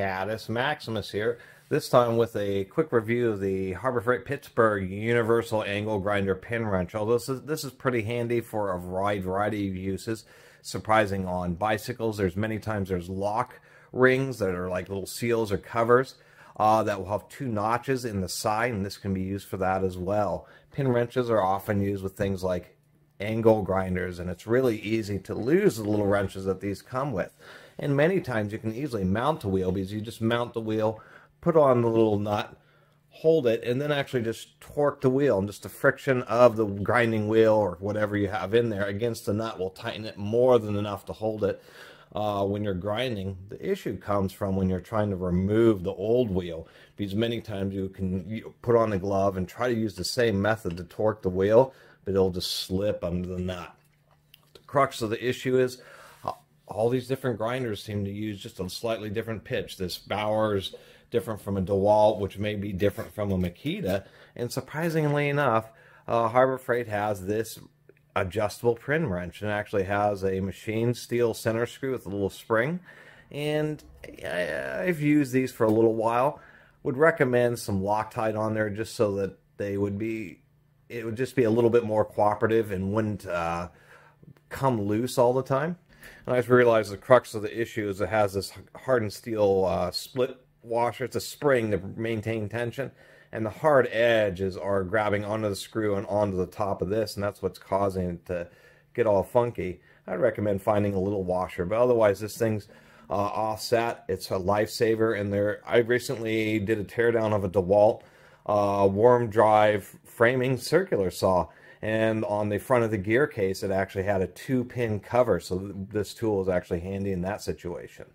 Cat. It's Maximus here, this time with a quick review of the Harbor Freight Pittsburgh Universal Angle Grinder Pin Wrench. Although this is, this is pretty handy for a wide variety of uses, surprising on bicycles. There's many times there's lock rings that are like little seals or covers uh, that will have two notches in the side, and this can be used for that as well. Pin wrenches are often used with things like angle grinders, and it's really easy to lose the little wrenches that these come with. And many times you can easily mount the wheel because you just mount the wheel, put on the little nut, hold it, and then actually just torque the wheel. And just the friction of the grinding wheel or whatever you have in there against the nut will tighten it more than enough to hold it. Uh, when you're grinding. The issue comes from when you're trying to remove the old wheel because many times you can you put on the glove and try to use the same method to torque the wheel, but it'll just slip under the nut. The crux of the issue is all these different grinders seem to use just a slightly different pitch. This Bowers different from a DeWalt, which may be different from a Makita. And surprisingly enough, uh, Harbor Freight has this adjustable pin wrench and actually has a machined steel center screw with a little spring. And I've used these for a little while. Would recommend some Loctite on there just so that they would be, it would just be a little bit more cooperative and wouldn't uh, come loose all the time. And I just realized the crux of the issue is it has this hardened steel uh, split washer. It's a spring to maintain tension. And the hard edges are grabbing onto the screw and onto the top of this. And that's what's causing it to get all funky. I'd recommend finding a little washer. But otherwise, this thing's uh, offset. It's a lifesaver. And there, I recently did a teardown of a DeWalt uh, warm drive framing circular saw and on the front of the gear case, it actually had a two pin cover. So this tool is actually handy in that situation.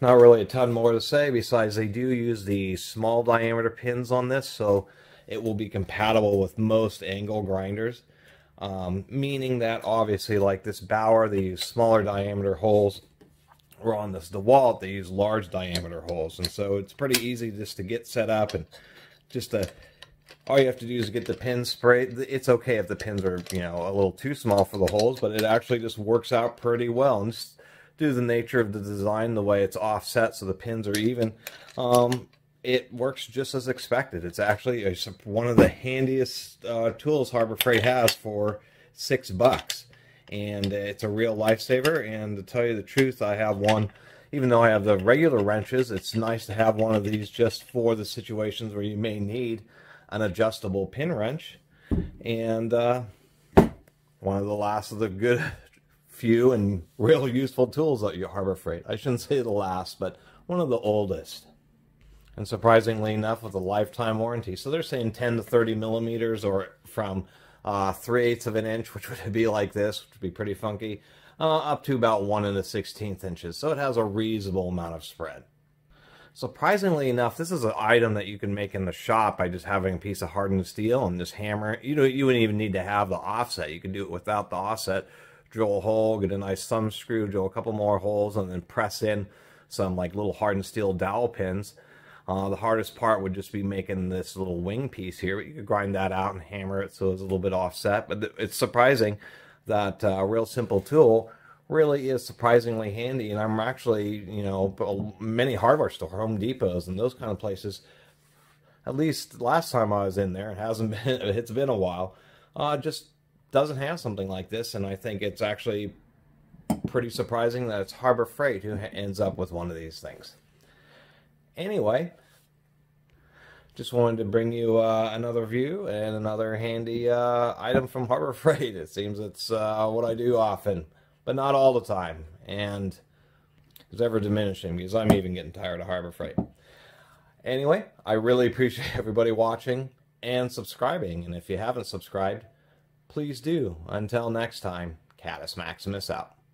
Not really a ton more to say besides they do use the small diameter pins on this. So it will be compatible with most angle grinders. Um, meaning that obviously like this Bauer, they use smaller diameter holes. Or on this DeWalt, they use large diameter holes. And so it's pretty easy just to get set up and just to all you have to do is get the pin sprayed. It's okay if the pins are, you know, a little too small for the holes, but it actually just works out pretty well. And just due to the nature of the design, the way it's offset so the pins are even, um, it works just as expected. It's actually a, one of the handiest uh, tools Harbor Freight has for six bucks. And it's a real lifesaver. And to tell you the truth, I have one even though I have the regular wrenches, it's nice to have one of these just for the situations where you may need an adjustable pin wrench. And uh, one of the last of the good few and real useful tools at your Harbor Freight. I shouldn't say the last, but one of the oldest. And surprisingly enough, with a lifetime warranty. So they're saying 10 to 30 millimeters or from uh, 3 eighths of an inch, which would be like this, which would be pretty funky, uh, up to about 1 and a 16th inches. So it has a reasonable amount of spread. Surprisingly enough, this is an item that you can make in the shop by just having a piece of hardened steel and just hammer it. You know, you wouldn't even need to have the offset. You can do it without the offset. Drill a hole, get a nice thumb screw, drill a couple more holes, and then press in some like little hardened steel dowel pins. Uh, the hardest part would just be making this little wing piece here, but you could grind that out and hammer it so it's a little bit offset. But it's surprising that uh, a real simple tool really is surprisingly handy. And I'm actually, you know, many hardware stores, Home Depots, and those kind of places. At least last time I was in there, it hasn't been. It's been a while. Uh, just doesn't have something like this, and I think it's actually pretty surprising that it's Harbor Freight who ends up with one of these things. Anyway, just wanted to bring you uh, another view and another handy uh, item from Harbor Freight. It seems it's uh, what I do often but not all the time. And it's ever diminishing because I'm even getting tired of Harbor Freight. Anyway, I really appreciate everybody watching and subscribing. And if you haven't subscribed, please do. Until next time, Catus Maximus out.